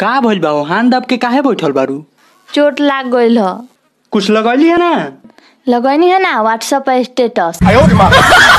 का भइल बा हाथ दब के काहे बैठल बारू चोट लाग गइल ह कुछ लगैली है ना लगैनी है ना व्हाट्सएप पे स्टेटस